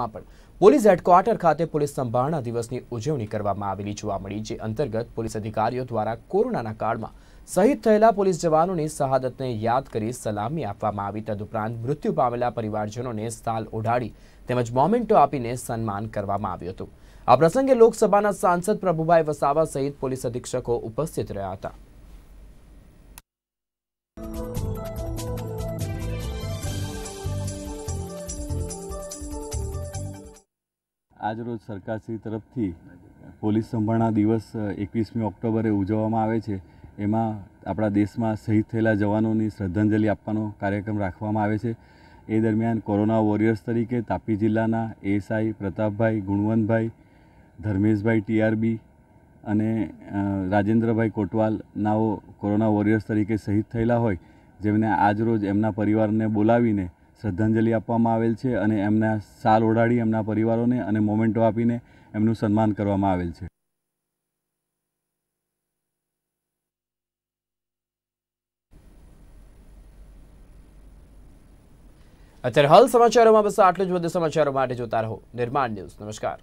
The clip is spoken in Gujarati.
માં પણ પોલીસ હેડક્વાર્ટર ખાતે પોલીસ સંભાળના દિવસની ઉજવણી કરવામાં આવેલી જોવા મળી જે અંતર્ગત પોલીસ અધિકારીઓ દ્વારા કોરોનાના કાળમાં શહીદ થયેલા પોલીસ જવાનોની શહાદતને યાદ કરી સલામી આપવામાં આવી તદુપરાંત મૃત્યુ પામેલા પરિવારજનોને સ્થાલ ઓઢાડી તેમજ મોમેન્ટો આપીને સન્માન કરવામાં આવ્યું હતું આ પ્રસંગે લોકસભાના સાંસદ પ્રભુભાઈ વસાવા સહિત પોલીસ અધિક્ષકો ઉપસ્થિત રહ્યા હતા આજરોજ સરકારશ્રી તરફથી પોલીસ સંભાળના દિવસ એકવીસમી ઓક્ટોબરે ઉજવવામાં આવે છે એમાં આપણા દેશમાં શહીદ થયેલા જવાનોની શ્રદ્ધાંજલિ આપવાનો કાર્યક્રમ રાખવામાં આવે છે એ દરમિયાન કોરોના વોરિયર્સ તરીકે તાપી જિલ્લાના એસઆઈ પ્રતાપભાઈ ગુણવંતભાઈ ધર્મેશભાઈ ટીઆરબી અને રાજેન્દ્રભાઈ કોટવાલનાઓ કોરોના વોરિયર્સ તરીકે શહીદ થયેલા હોય જેમને આજરોજ એમના પરિવારને બોલાવીને શ્રદ્ધાંજલિ આપવામાં આવેલ છે અને એમના સાલ ઓઢાડી એમના પરિવારોને અને મોમેન્ટો આપીને એમનું સન્માન કરવામાં આવેલ છે અત્યારે હાલ સમાચારોમાં બસ આટલું જ વધુ સમાચારો માટે જોતા રહો નિર્માણ ન્યૂઝ નમસ્કાર